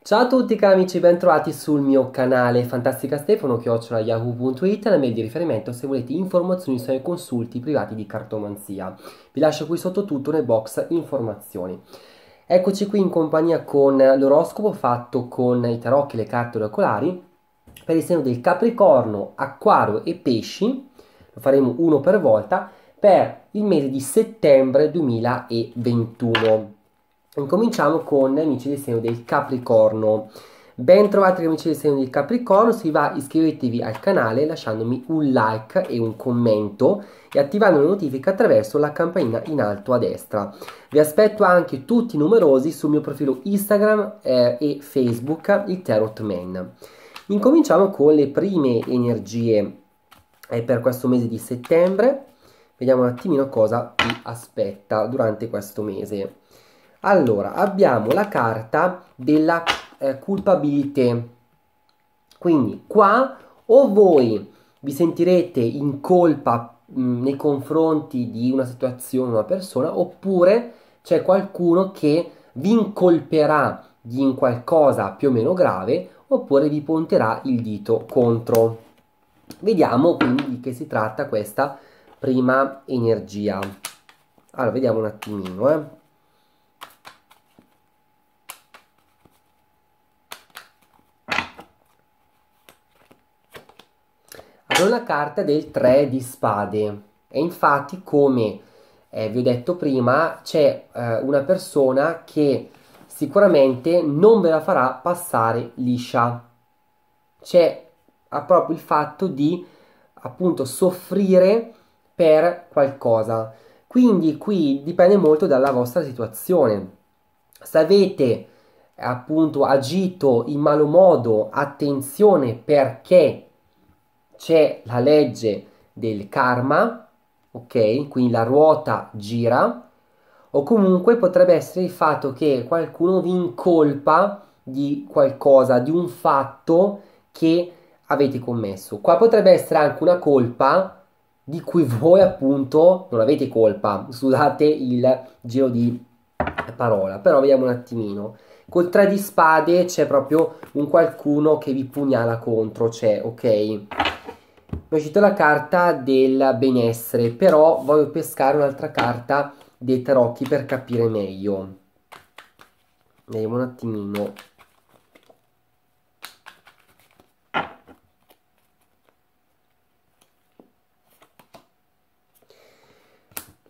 Ciao a tutti cari amici, bentrovati sul mio canale Fantastica Stefano, chiocciola yahoo.it, la mail di riferimento se volete informazioni sui consulti privati di cartomanzia. Vi lascio qui sotto tutto nel box informazioni. Eccoci qui in compagnia con l'oroscopo fatto con i tarocchi, le carte oracolari per il segno del Capricorno, Acquario e Pesci, lo faremo uno per volta, per il mese di settembre 2021. Incominciamo con gli amici del segno del Capricorno. Ben trovati amici del segno del Capricorno, si va iscrivetevi al canale lasciandomi un like e un commento e attivando le notifiche attraverso la campanina in alto a destra. Vi aspetto anche tutti numerosi sul mio profilo Instagram eh, e Facebook, il Tarot Man. Incominciamo con le prime energie eh, per questo mese di settembre. Vediamo un attimino cosa vi aspetta durante questo mese. Allora, abbiamo la carta della eh, culpabilità. Quindi qua o voi vi sentirete in colpa mh, mm, nei confronti di una situazione, una persona, oppure c'è qualcuno che vi incolperà di in qualcosa più o meno grave, oppure vi punterà il dito contro. Vediamo quindi di che si tratta questa prima energia. Allora, vediamo un attimino, eh. con la carta del 3 di spade. E infatti, come eh, vi ho detto prima, c'è eh, una persona che sicuramente non ve la farà passare liscia. C'è proprio il fatto di appunto soffrire per qualcosa. Quindi qui dipende molto dalla vostra situazione. Se avete appunto agito in malo modo, attenzione perché c'è la legge del karma, ok? Quindi la ruota gira, o comunque potrebbe essere il fatto che qualcuno vi incolpa di qualcosa, di un fatto che avete commesso. Qua potrebbe essere anche una colpa di cui voi appunto non avete colpa. Scusate il giro di parola, però vediamo un attimino. Col 3 di spade c'è proprio un qualcuno che vi pugnala contro, c'è, ok? Mi è uscita la carta del benessere, però voglio pescare un'altra carta dei tarocchi per capire meglio. Vediamo un attimino.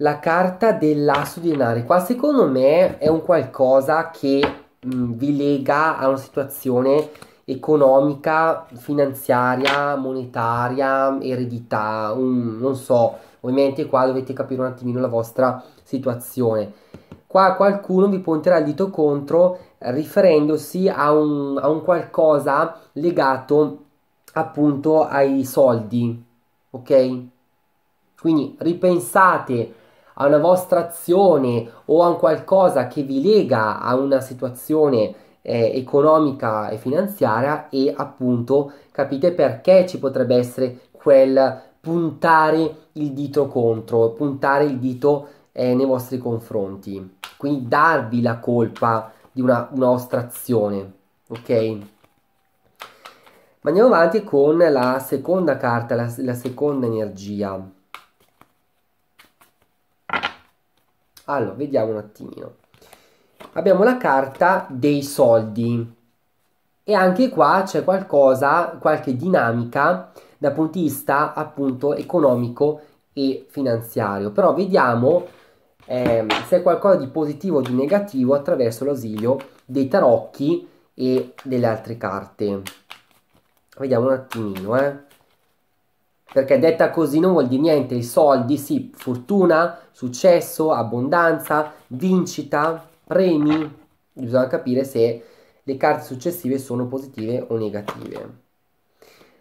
La carta dell'asso di denari. Qua secondo me è un qualcosa che mh, mm, vi lega a una situazione economica, finanziaria, monetaria, eredità, un, non so, ovviamente qua dovete capire un attimino la vostra situazione. Qua qualcuno vi punterà il dito contro riferendosi a un, a un qualcosa legato appunto ai soldi, ok? Quindi ripensate a una vostra azione o a un qualcosa che vi lega a una situazione eh, economica e finanziaria e appunto capite perché ci potrebbe essere quel puntare il dito contro, puntare il dito eh, nei vostri confronti, quindi darvi la colpa di una, una azione, ok? Ma andiamo avanti con la seconda carta, la, la seconda energia. Allora, vediamo un attimino abbiamo la carta dei soldi e anche qua c'è qualcosa, qualche dinamica dal punto di vista appunto economico e finanziario, però vediamo eh, se è qualcosa di positivo o di negativo attraverso l'ausilio dei tarocchi e delle altre carte. Vediamo un attimino, eh. Perché detta così non vuol dire niente, i soldi, sì, fortuna, successo, abbondanza, vincita, premi, bisogna capire se le carte successive sono positive o negative.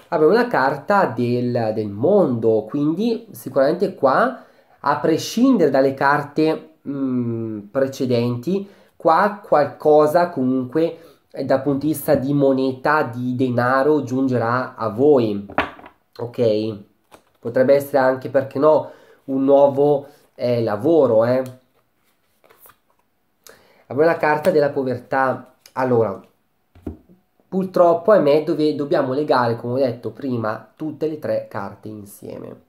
Abbiamo una carta del, del mondo, quindi sicuramente qua, a prescindere dalle carte mh, mm, precedenti, qua qualcosa comunque eh, dal punto di vista di moneta, di denaro, giungerà a voi. Ok? Potrebbe essere anche, perché no, un nuovo eh, lavoro, eh? Abbiamo la carta della povertà. Allora, purtroppo è me dove dobbiamo legare, come ho detto prima, tutte le tre carte insieme.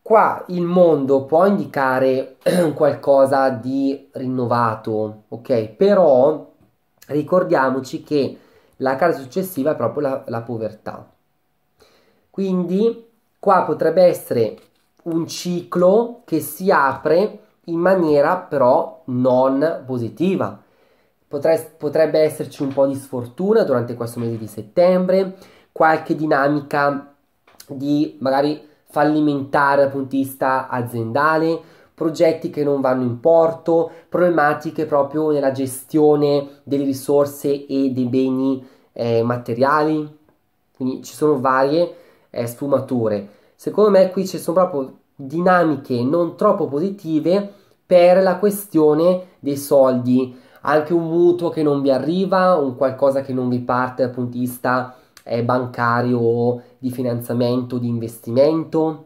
Qua il mondo può indicare qualcosa di rinnovato, ok? Però ricordiamoci che la carta successiva è proprio la, la povertà. Quindi qua potrebbe essere un ciclo che si apre in maniera però non positiva. Potre, potrebbe esserci un po' di sfortuna durante questo mese di settembre, qualche dinamica di magari fallimentare dal punto di vista aziendale, progetti che non vanno in porto, problematiche proprio nella gestione delle risorse e dei beni eh, materiali. Quindi ci sono varie eh, sfumature. Secondo me qui ci sono proprio dinamiche non troppo positive per la questione dei soldi, anche un mutuo che non vi arriva, un qualcosa che non vi parte dal punto di vista eh, bancario, di finanziamento, di investimento,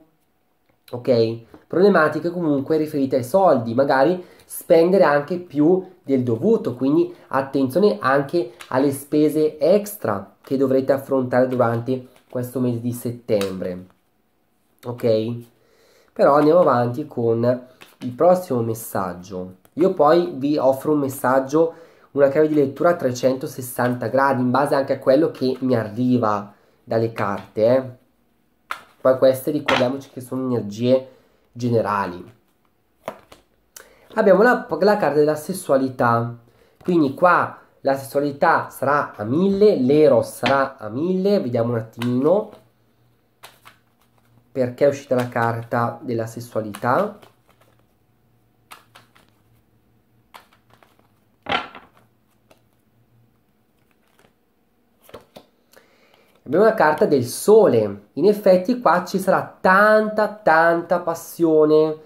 ok? Problematiche comunque riferite ai soldi, magari spendere anche più del dovuto, quindi attenzione anche alle spese extra che dovrete affrontare durante questo mese di settembre. Ok? Però andiamo avanti con il prossimo messaggio. Io poi vi offro un messaggio, una chiave di lettura a 360 gradi, in base anche a quello che mi arriva dalle carte. Eh. Poi queste ricordiamoci che sono energie generali. Abbiamo la, la carta della sessualità, quindi qua la sessualità sarà a 1000, l'ero sarà a 1000, vediamo un attimino perché è uscita la carta della sessualità. Abbiamo una carta del sole. In effetti qua ci sarà tanta, tanta passione.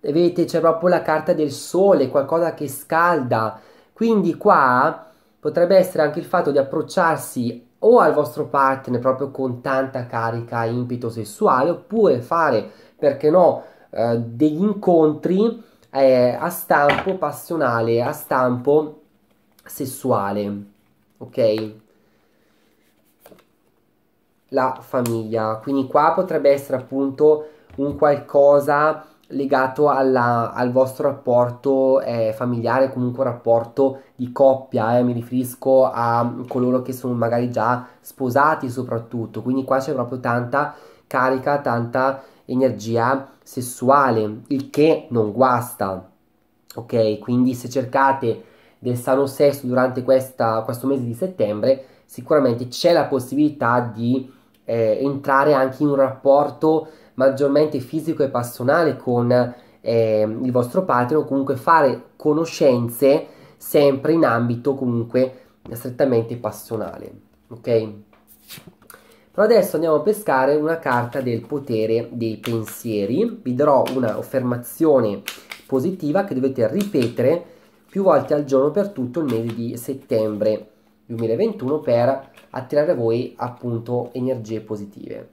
Vedete, c'è proprio la carta del sole, qualcosa che scalda. Quindi qua potrebbe essere anche il fatto di approcciarsi o al vostro partner proprio con tanta carica impeto sessuale, oppure fare, perché no, eh, degli incontri eh, a stampo passionale, a stampo sessuale. Ok? la famiglia. Quindi qua potrebbe essere appunto un qualcosa legato alla, al vostro rapporto eh, familiare, comunque un rapporto di coppia, eh, mi riferisco a coloro che sono magari già sposati soprattutto, quindi qua c'è proprio tanta carica, tanta energia sessuale, il che non guasta, ok? Quindi se cercate del sano sesso durante questa, questo mese di settembre, sicuramente c'è la possibilità di eh, entrare anche in un rapporto maggiormente fisico e passionale con eh, il vostro partner o comunque fare conoscenze sempre in ambito comunque strettamente passionale. Ok? Però adesso andiamo a pescare una carta del potere dei pensieri. Vi darò un'affermazione positiva che dovete ripetere più volte al giorno per tutto il mese di settembre 2021 per attirare a voi appunto energie positive.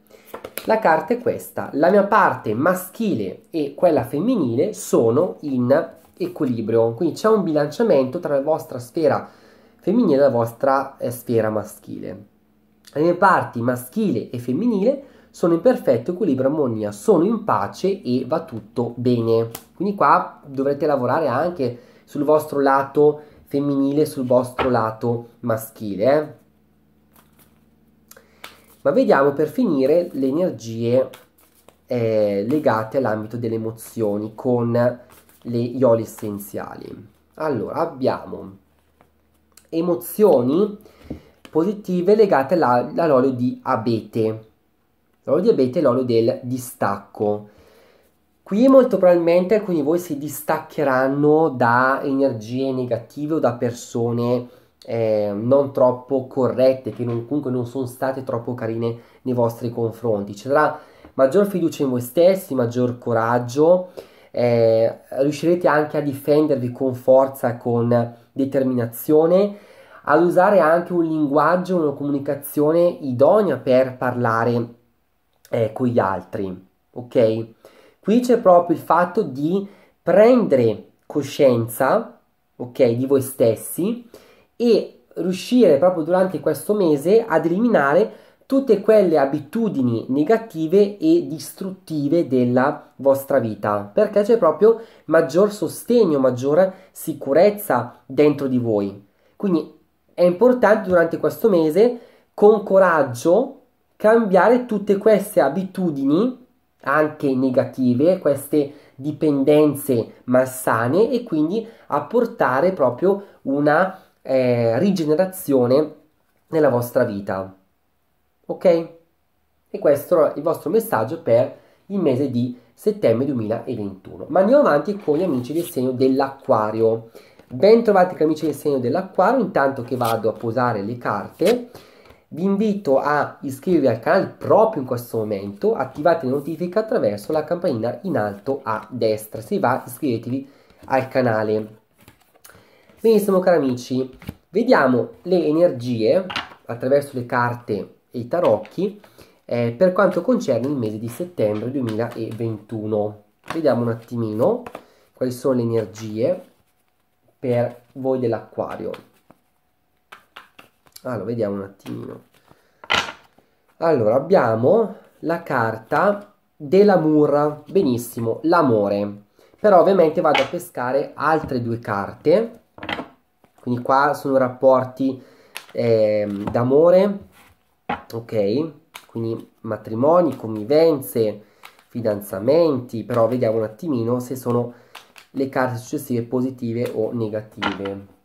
La carta è questa, la mia parte maschile e quella femminile sono in equilibrio, quindi c'è un bilanciamento tra la vostra sfera femminile e la vostra eh, sfera maschile. Le mie parti maschile e femminile sono in perfetto equilibrio e armonia, sono in pace e va tutto bene. Quindi qua dovrete lavorare anche sul vostro lato femminile sul vostro lato maschile. Eh? Ma vediamo per finire le energie eh, legate all'ambito delle emozioni con le iole essenziali. Allora, abbiamo emozioni positive legate all'olio di abete. L'olio di abete è l'olio del distacco Qui molto probabilmente alcuni di voi si distaccheranno da energie negative o da persone eh, non troppo corrette, che non, comunque non sono state troppo carine nei vostri confronti. Ci sarà maggior fiducia in voi stessi, maggior coraggio, eh, riuscirete anche a difendervi con forza, con determinazione, ad usare anche un linguaggio, una comunicazione idonea per parlare eh, con gli altri, ok? Qui c'è proprio il fatto di prendere coscienza, ok, di voi stessi e riuscire proprio durante questo mese ad eliminare tutte quelle abitudini negative e distruttive della vostra vita, perché c'è proprio maggior sostegno, maggiore sicurezza dentro di voi. Quindi è importante durante questo mese con coraggio cambiare tutte queste abitudini anche negative, queste dipendenze malsane e quindi a portare proprio una eh, rigenerazione nella vostra vita. Ok? E questo è il vostro messaggio per il mese di settembre 2021. Ma andiamo avanti con gli amici del segno dell'acquario. Ben trovati amici del segno dell'acquario, intanto che vado a posare le carte vi invito a iscrivervi al canale proprio in questo momento, attivate le notifiche attraverso la campanina in alto a destra. Se va, iscrivetevi al canale. Benissimo cari amici, vediamo le energie attraverso le carte e i tarocchi eh, per quanto concerne il mese di settembre 2021. Vediamo un attimino quali sono le energie per voi dell'acquario allora ah, vediamo un attimino allora abbiamo la carta della benissimo l'amore però ovviamente vado a pescare altre due carte quindi qua sono rapporti eh, d'amore ok quindi matrimoni convivenze fidanzamenti però vediamo un attimino se sono le carte successive positive o negative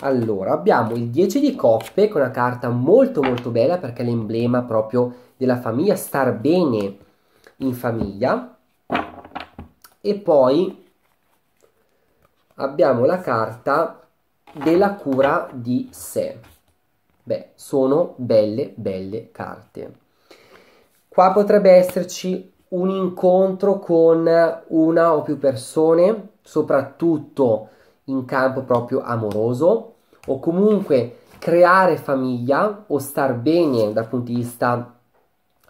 Allora, abbiamo il 10 di coppe, che è una carta molto molto bella perché è l'emblema proprio della famiglia, star bene in famiglia. E poi abbiamo la carta della cura di sé. Beh, sono belle, belle carte. Qua potrebbe esserci un incontro con una o più persone, soprattutto in campo proprio amoroso o comunque creare famiglia o star bene dal punto di vista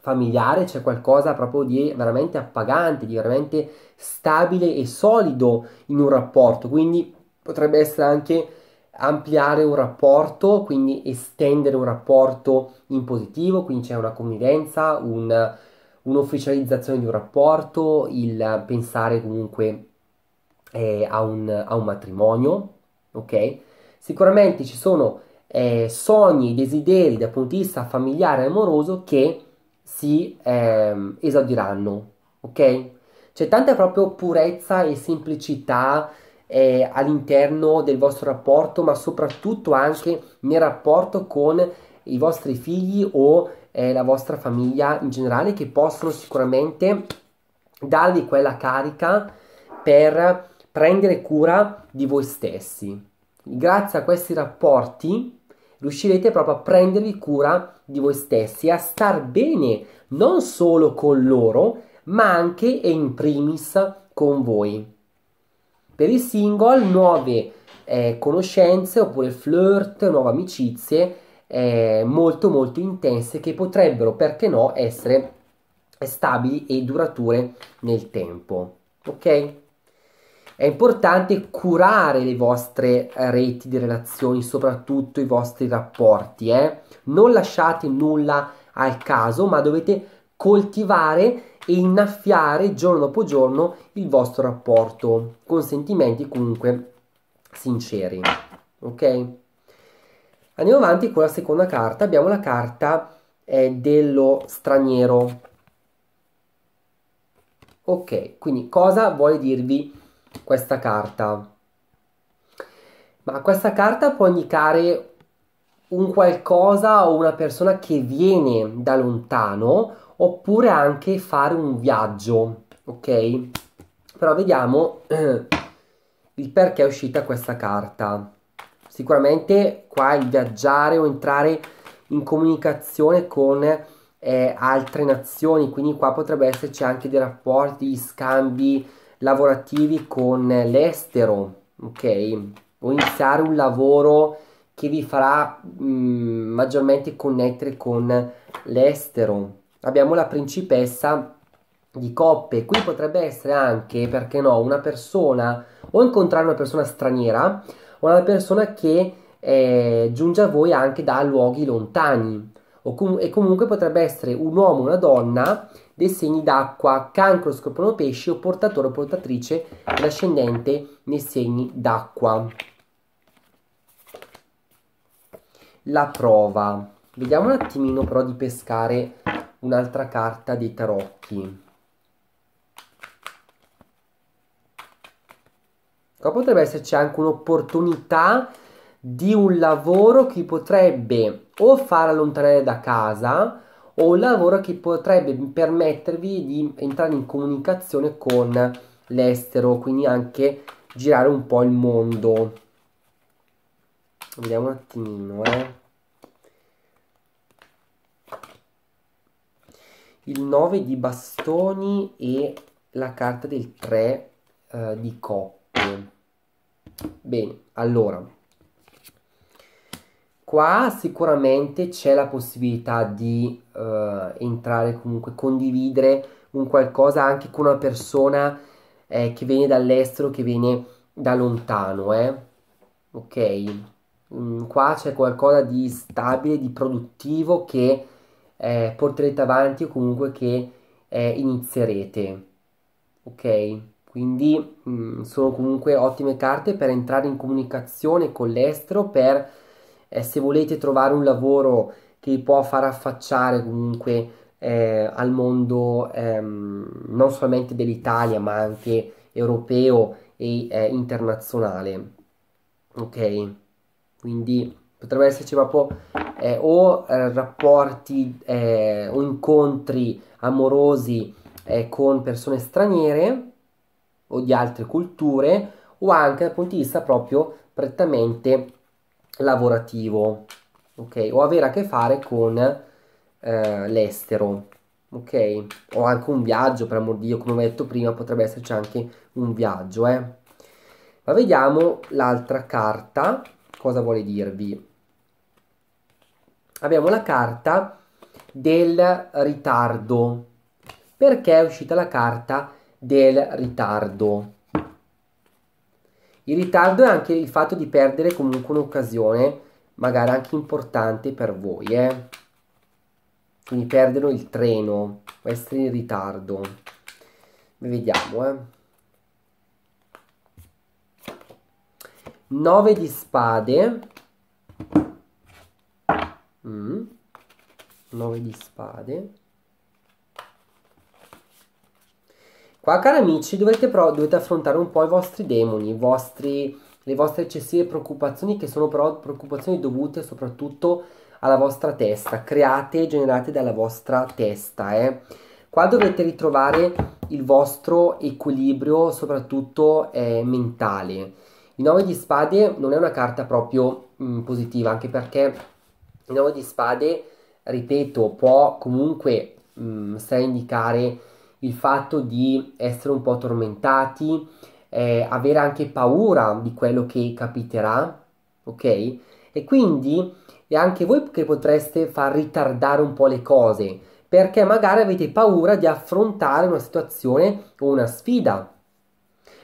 familiare, c'è qualcosa proprio di veramente appagante, di veramente stabile e solido in un rapporto, quindi potrebbe essere anche ampliare un rapporto, quindi estendere un rapporto in positivo, quindi c'è una convivenza, un, un'ufficializzazione di un rapporto, il pensare comunque eh, a, un, a, un, matrimonio, ok? Sicuramente ci sono eh, sogni, desideri dal punto di vista familiare e amoroso che si eh, esaudiranno, ok? C'è tanta proprio purezza e semplicità eh, all'interno del vostro rapporto, ma soprattutto anche nel rapporto con i vostri figli o eh, la vostra famiglia in generale, che possono sicuramente darvi quella carica per prendere cura di voi stessi. Grazie a questi rapporti riuscirete proprio a prendervi cura di voi stessi, a star bene non solo con loro, ma anche e in primis con voi. Per i single, nuove eh, conoscenze oppure flirt, nuove amicizie eh, molto molto intense che potrebbero, perché no, essere stabili e durature nel tempo. Ok? È importante curare le vostre eh, reti di relazioni, soprattutto i vostri rapporti. Eh? Non lasciate nulla al caso, ma dovete coltivare e innaffiare giorno dopo giorno il vostro rapporto con sentimenti comunque sinceri. Ok? Andiamo avanti con la seconda carta. Abbiamo la carta eh, dello straniero. Ok, quindi cosa vuole dirvi questa carta. Ma questa carta può indicare un qualcosa o una persona che viene da lontano oppure anche fare un viaggio, ok? Però vediamo il perché è uscita questa carta. Sicuramente qua il viaggiare o entrare in comunicazione con eh, altre nazioni, quindi qua potrebbe esserci anche dei rapporti, scambi, lavorativi con l'estero, ok? O iniziare un lavoro che vi farà mh, mm, maggiormente connettere con l'estero. Abbiamo la principessa di coppe, qui potrebbe essere anche, perché no, una persona o incontrare una persona straniera o una persona che eh, giunge a voi anche da luoghi lontani o com- e comunque potrebbe essere un uomo o una donna dei segni d'acqua, cancro, scorpione pesci o portatore o portatrice nascendente nei segni d'acqua. La prova. Vediamo un attimino però di pescare un'altra carta dei tarocchi. Qua potrebbe esserci anche un'opportunità di un lavoro che potrebbe o far allontanare da casa o un lavoro che potrebbe permettervi di entrare in comunicazione con l'estero, quindi anche girare un po' il mondo. Vediamo un attimino, eh. Il 9 di bastoni e la carta del 3 eh, di coppe. Bene, allora Qua sicuramente c'è la possibilità di eh, entrare comunque, condividere un qualcosa anche con una persona eh, che viene dall'estero, che viene da lontano, eh. Ok? Mm, qua c'è qualcosa di stabile, di produttivo che eh, porterete avanti o comunque che eh, inizierete. Ok? Quindi mm, sono comunque ottime carte per entrare in comunicazione con l'estero, per eh, se volete trovare un lavoro che vi può far affacciare comunque eh, al mondo ehm, non solamente dell'Italia ma anche europeo e eh, internazionale ok quindi potrebbe esserci proprio eh, o eh, rapporti eh, o incontri amorosi eh, con persone straniere o di altre culture o anche dal punto di vista proprio prettamente lavorativo, ok? O avere a che fare con eh, l'estero, ok? O anche un viaggio, per amor di Dio, come ho detto prima, potrebbe esserci anche un viaggio, eh? Ma vediamo l'altra carta, cosa vuole dirvi? Abbiamo la carta del ritardo. Perché è uscita la carta del ritardo? Il ritardo è anche il fatto di perdere comunque un'occasione, magari anche importante per voi, eh? Quindi perdono il treno, o essere in ritardo. Vediamo, eh. 9 di spade. Mm. 9 di spade. Qua, cari amici, dovete, però, dovete affrontare un po' i vostri demoni, vostri, le vostre eccessive preoccupazioni, che sono però preoccupazioni dovute soprattutto alla vostra testa, create e generate dalla vostra testa. Eh. Qua dovete ritrovare il vostro equilibrio, soprattutto eh, mentale. Il 9 di spade non è una carta proprio mh, mm, positiva, anche perché il 9 di spade, ripeto, può comunque mh, mm, stare a indicare il fatto di essere un po' tormentati, eh, avere anche paura di quello che capiterà, ok? E quindi è anche voi che potreste far ritardare un po' le cose, perché magari avete paura di affrontare una situazione o una sfida.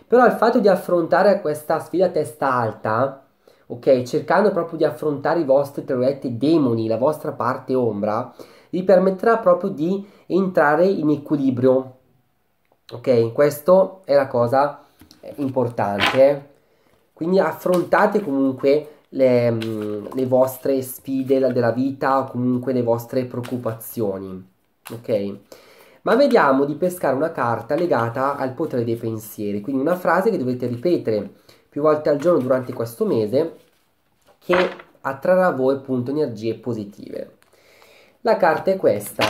Però il fatto di affrontare questa sfida a testa alta, ok, cercando proprio di affrontare i vostri, tra demoni, la vostra parte ombra, vi permetterà proprio di entrare in equilibrio. Ok, questo è la cosa eh, importante. Quindi affrontate comunque le, mm, le vostre sfide della vita o comunque le vostre preoccupazioni. Ok? Ma vediamo di pescare una carta legata al potere dei pensieri, quindi una frase che dovete ripetere più volte al giorno durante questo mese che attrarrà a voi appunto energie positive. La carta è questa,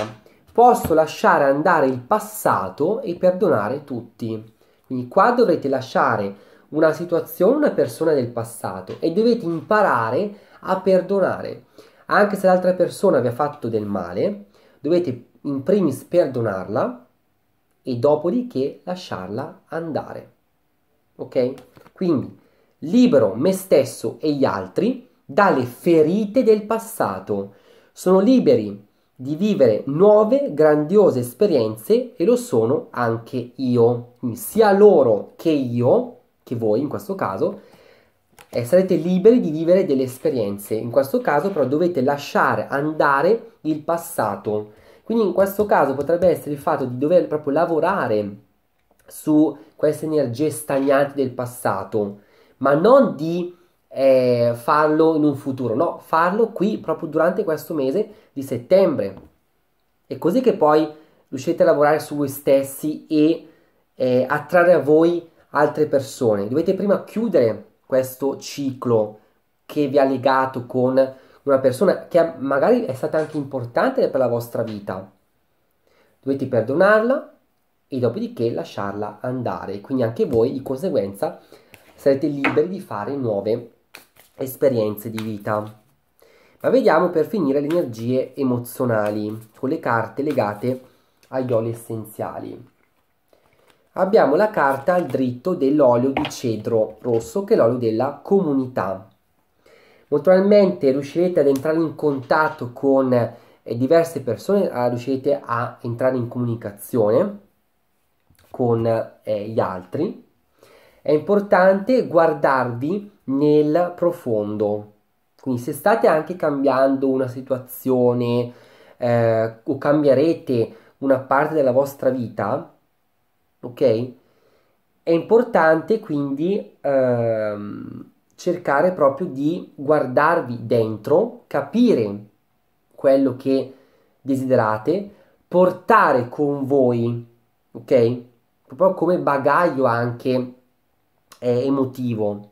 posso lasciare andare il passato e perdonare tutti. Quindi qua dovrete lasciare una situazione, una persona del passato e dovete imparare a perdonare. Anche se l'altra persona vi ha fatto del male, dovete in primis perdonarla e dopodiché lasciarla andare. Ok? Quindi libero me stesso e gli altri dalle ferite del passato. Sono liberi di vivere nuove grandiose esperienze e lo sono anche io. Quindi sia loro che io, che voi in questo caso, eh, sarete liberi di vivere delle esperienze. In questo caso però dovete lasciare andare il passato. Quindi in questo caso potrebbe essere il fatto di dover proprio lavorare su queste energie stagnanti del passato, ma non di eh, farlo in un futuro, no, farlo qui proprio durante questo mese di settembre. È così che poi riuscite a lavorare su voi stessi e eh, attrarre a voi altre persone. Dovete prima chiudere questo ciclo che vi ha legato con una persona che magari è stata anche importante per la vostra vita. Dovete perdonarla e dopodiché lasciarla andare. Quindi anche voi di conseguenza sarete liberi di fare nuove esperienze di vita. Ma vediamo per finire le energie emozionali, con le carte legate agli oli essenziali. Abbiamo la carta al dritto dell'olio di cedro rosso, che è l'olio della comunità. Naturalmente riuscirete ad entrare in contatto con eh, diverse persone, eh, riuscirete a entrare in comunicazione con eh, gli altri è importante guardarvi nel profondo. Quindi se state anche cambiando una situazione eh, o cambierete una parte della vostra vita, ok? È importante quindi ehm, cercare proprio di guardarvi dentro, capire quello che desiderate, portare con voi, ok? Proprio come bagaglio anche eh, emotivo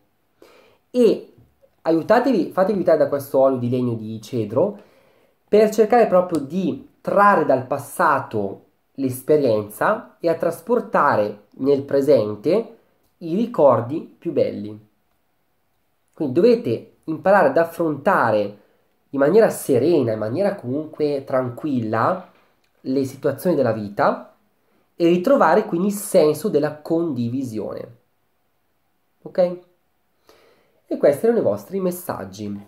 e aiutatevi, fatevi aiutare da questo olio di legno di cedro per cercare proprio di trarre dal passato l'esperienza e a trasportare nel presente i ricordi più belli. Quindi dovete imparare ad affrontare in maniera serena, in maniera comunque tranquilla le situazioni della vita e ritrovare quindi il senso della condivisione ok? E questi erano i vostri messaggi.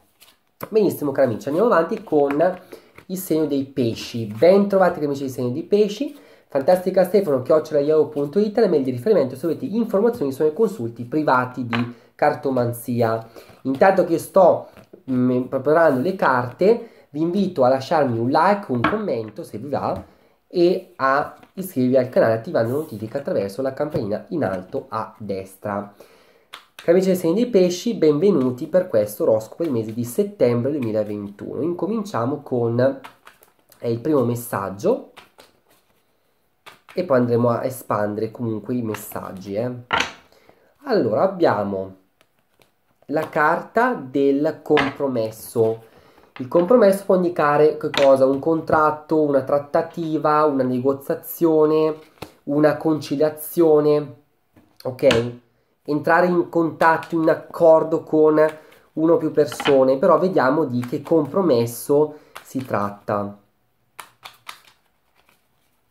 Benissimo cari amici, andiamo avanti con il segno dei pesci. Ben trovati cari amici del segno dei pesci. Fantastica Stefano, chiocciolaiao.it, le mail di riferimento se avete informazioni sono i consulti privati di cartomanzia. Intanto che sto mh, mm, preparando le carte, vi invito a lasciarmi un like, un commento se vi va e a iscrivervi al canale attivando la notifica attraverso la campanina in alto a destra. Cari amici segni segno dei pesci, benvenuti per questo oroscopo del mese di settembre 2021. Incominciamo con il primo messaggio e poi andremo a espandere comunque i messaggi. Eh. Allora, abbiamo la carta del compromesso. Il compromesso può indicare che cosa? Un contratto, una trattativa, una negoziazione, una conciliazione, ok? entrare in contatto, in accordo con una o più persone, però vediamo di che compromesso si tratta.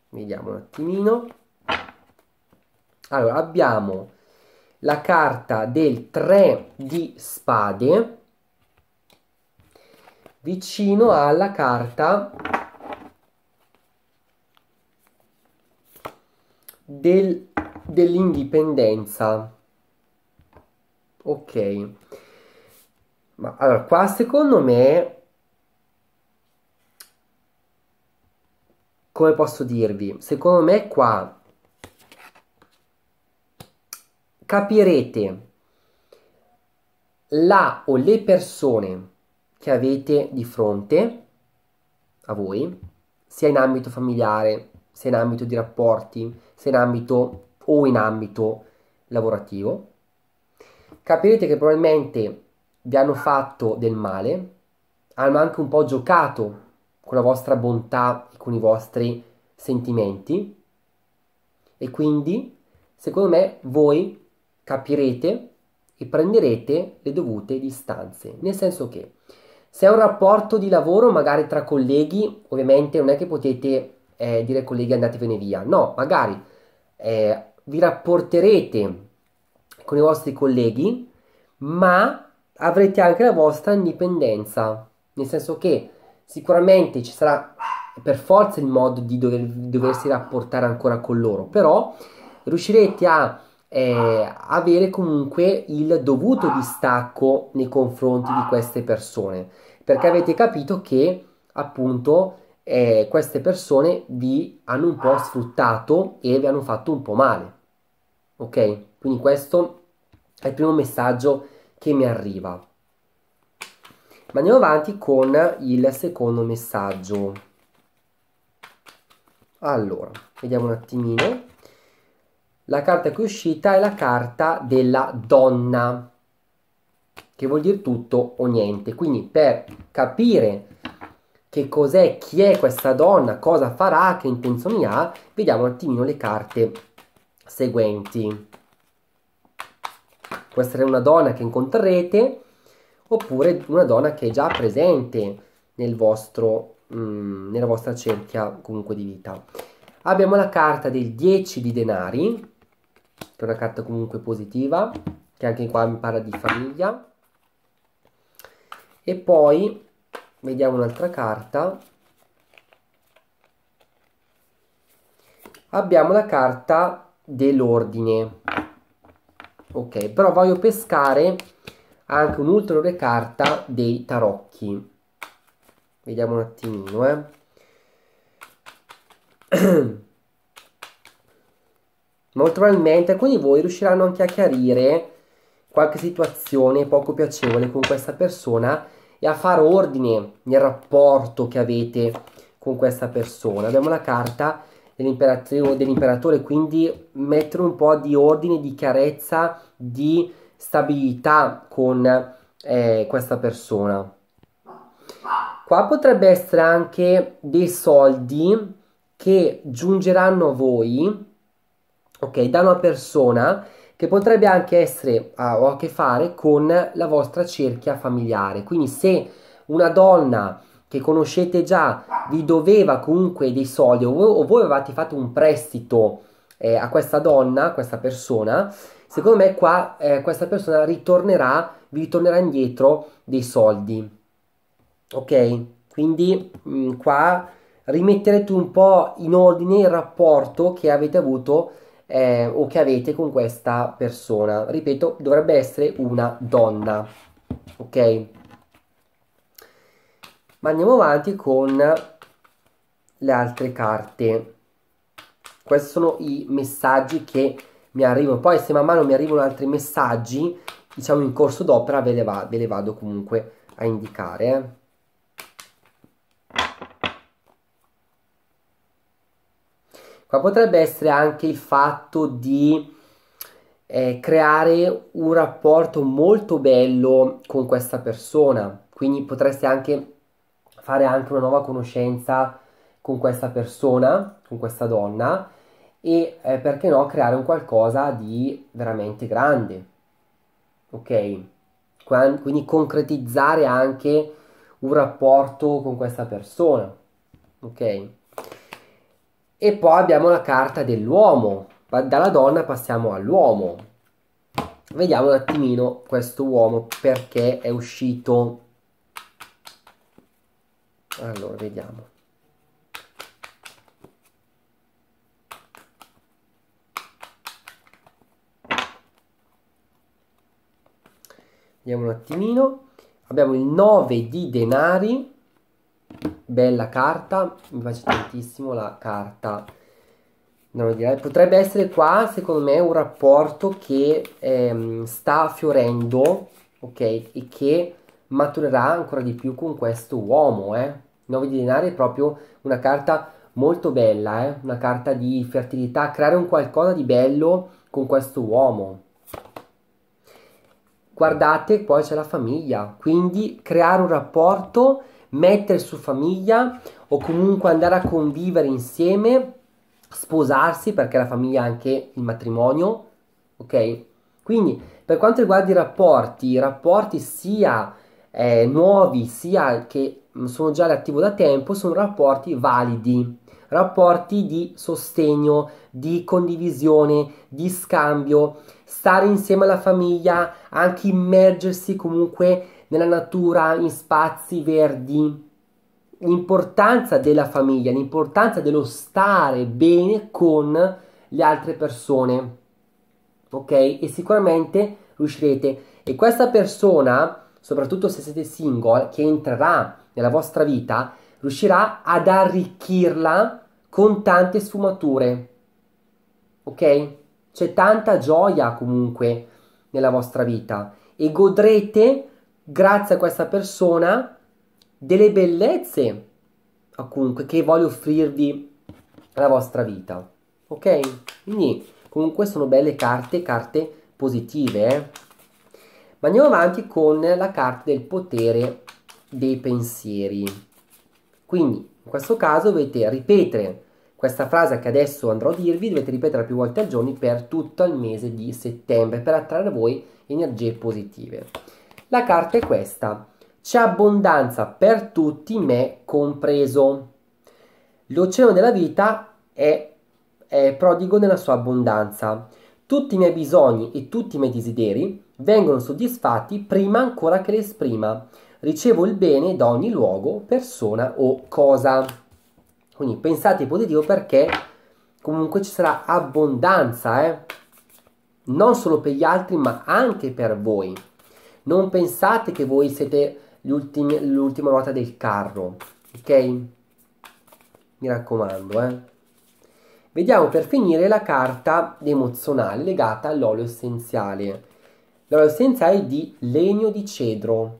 Vediamo un attimino. Allora, abbiamo la carta del 3 di spade vicino alla carta del, dell'indipendenza. Ok. Ma allora, qua secondo me, come posso dirvi? Secondo me qua capirete la o le persone che avete di fronte a voi, sia in ambito familiare, sia in ambito di rapporti, sia in ambito o in ambito lavorativo capirete che probabilmente vi hanno fatto del male, hanno anche un po' giocato con la vostra bontà e con i vostri sentimenti e quindi, secondo me, voi capirete e prenderete le dovute distanze, nel senso che se è un rapporto di lavoro magari tra colleghi, ovviamente non è che potete eh, dire colleghi andatevene via, no, magari eh, vi rapporterete con i vostri colleghi, ma avrete anche la vostra indipendenza, nel senso che sicuramente ci sarà per forza il modo di dover, doversi rapportare ancora con loro, però riuscirete a eh, avere comunque il dovuto distacco nei confronti di queste persone, perché avete capito che appunto eh, queste persone vi hanno un po' sfruttato e vi hanno fatto un po' male. Ok? Quindi questo è il primo messaggio che mi arriva. Ma andiamo avanti con il secondo messaggio. Allora, vediamo un attimino. La carta che è uscita è la carta della donna, che vuol dire tutto o niente. Quindi per capire che cos'è, chi è questa donna, cosa farà, che intenzioni ha, vediamo un attimino le carte seguenti può essere una donna che incontrerete oppure una donna che è già presente nel vostro, mh, mm, nella vostra cerchia comunque di vita. Abbiamo la carta del 10 di denari, che è una carta comunque positiva, che anche qua mi parla di famiglia. E poi vediamo un'altra carta. Abbiamo la carta dell'ordine, ok però voglio pescare anche un'ulteriore carta dei tarocchi vediamo un attimino eh. molto probabilmente alcuni di voi riusciranno anche a chiarire qualche situazione poco piacevole con questa persona e a fare ordine nel rapporto che avete con questa persona abbiamo la carta dell'imperatore, quindi mettere un po' di ordine, di chiarezza, di stabilità con eh, questa persona. Qua potrebbe essere anche dei soldi che giungeranno a voi, ok, da una persona che potrebbe anche essere o a che fare con la vostra cerchia familiare. Quindi se una donna che conoscete già, vi doveva comunque dei soldi o voi, o voi avevate fatto un prestito eh, a questa donna, a questa persona, secondo me qua eh, questa persona ritornerà, vi ritornerà indietro dei soldi. Ok? Quindi mh, mm, qua rimetterete un po' in ordine il rapporto che avete avuto eh, o che avete con questa persona. Ripeto, dovrebbe essere una donna. Ok? ma andiamo avanti con le altre carte questi sono i messaggi che mi arrivano poi se man mano mi arrivano altri messaggi diciamo in corso d'opera ve, ve, le vado comunque a indicare eh. Qua potrebbe essere anche il fatto di eh, creare un rapporto molto bello con questa persona, quindi potreste anche fare anche una nuova conoscenza con questa persona, con questa donna e eh, perché no creare un qualcosa di veramente grande. Ok? Quindi concretizzare anche un rapporto con questa persona. Ok? E poi abbiamo la carta dell'uomo. Dalla donna passiamo all'uomo. Vediamo un attimino questo uomo perché è uscito allora vediamo vediamo un attimino abbiamo il 9 di denari bella carta mi piace tantissimo la carta potrebbe essere qua secondo me un rapporto che ehm, sta fiorendo ok e che maturerà ancora di più con questo uomo eh 9 di denari è proprio una carta molto bella, eh? una carta di fertilità, creare un qualcosa di bello con questo uomo. Guardate, poi c'è la famiglia, quindi creare un rapporto, mettere su famiglia o comunque andare a convivere insieme, sposarsi perché la famiglia è anche il matrimonio, ok? Quindi per quanto riguarda i rapporti, i rapporti sia eh, nuovi sia che Mm, sono già attivo da tempo, sono rapporti validi, rapporti di sostegno, di condivisione, di scambio, stare insieme alla famiglia, anche immergersi comunque nella natura, in spazi verdi. L'importanza della famiglia, l'importanza dello stare bene con le altre persone. Ok? E sicuramente riuscirete. E questa persona, soprattutto se siete single, che entrerà nella vostra vita riuscirà ad arricchirla con tante sfumature. Ok? C'è tanta gioia comunque nella vostra vita e godrete grazie a questa persona delle bellezze comunque che voglio offrirvi alla vostra vita. Ok? Quindi comunque sono belle carte, carte positive. Eh? Ma andiamo avanti con la carta del potere dei pensieri. Quindi in questo caso dovete ripetere questa frase che adesso andrò a dirvi, dovete ripetere più volte al giorno per tutto il mese di settembre per attrarre a voi energie positive. La carta è questa. C'è abbondanza per tutti, me compreso. L'oceano della vita è, è prodigo nella sua abbondanza. Tutti i miei bisogni e tutti i miei desideri vengono soddisfatti prima ancora che li esprima ricevo il bene da ogni luogo, persona o cosa. Quindi pensate positivo perché comunque ci sarà abbondanza, eh? non solo per gli altri ma anche per voi. Non pensate che voi siete l'ultima ruota del carro, ok? Mi raccomando, eh? Vediamo per finire la carta emozionale legata all'olio essenziale. L'olio essenziale è di legno di cedro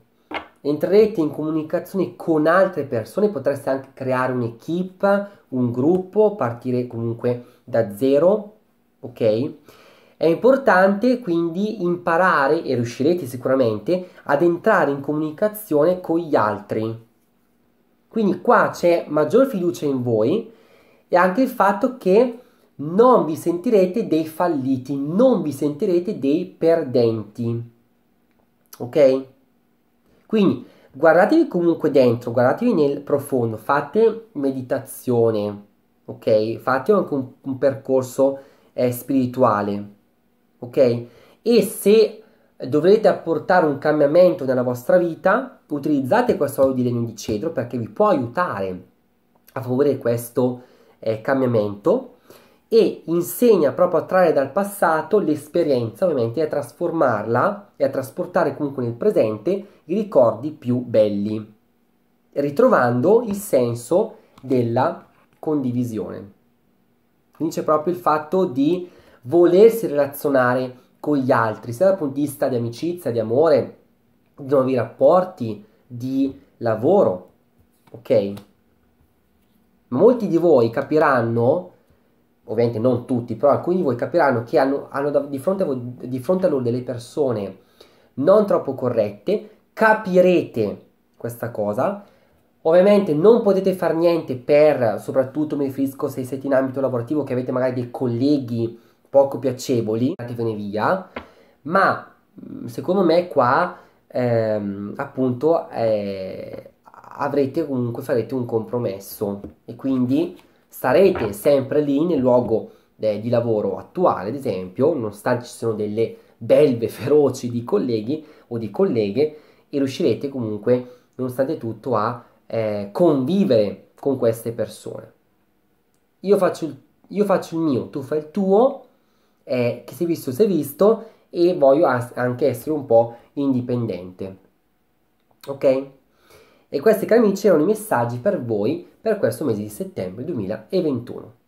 entrerete in comunicazione con altre persone, potreste anche creare un'equipe, un gruppo, partire comunque da zero, ok? È importante quindi imparare, e riuscirete sicuramente, ad entrare in comunicazione con gli altri. Quindi qua c'è maggior fiducia in voi e anche il fatto che non vi sentirete dei falliti, non vi sentirete dei perdenti. Ok? Quindi guardatevi comunque dentro, guardatevi nel profondo, fate meditazione, ok? Fate anche un, un percorso eh, spirituale, ok? E se dovrete apportare un cambiamento nella vostra vita, utilizzate questo olio di legno di cedro perché vi può aiutare a favorire questo eh, cambiamento e insegna proprio a trarre dal passato l'esperienza ovviamente e a trasformarla e a trasportare comunque nel presente i ricordi più belli, ritrovando il senso della condivisione. Quindi c'è proprio il fatto di volersi relazionare con gli altri, sia dal punto di vista di amicizia, di amore, di nuovi rapporti, di lavoro, ok? Ma molti di voi capiranno, ovviamente non tutti, però alcuni di voi capiranno che hanno, hanno di, fronte voi, di fronte a loro delle persone non troppo corrette capirete questa cosa. Ovviamente non potete fare niente per, soprattutto mi riferisco se siete in ambito lavorativo che avete magari dei colleghi poco piacevoli, andatevene via, ma mm, secondo me qua ehm, appunto eh, avrete comunque, farete un compromesso e quindi starete sempre lì nel luogo eh, di lavoro attuale, ad esempio, nonostante ci siano delle belve feroci di colleghi o di colleghe, e riuscirete comunque, nonostante tutto, a eh, convivere con queste persone. Io faccio, il, io faccio il mio, tu fai il tuo, eh, che si è visto si è visto e voglio as- anche essere un po' indipendente. Ok? E questi cari amici erano i messaggi per voi per questo mese di settembre 2021.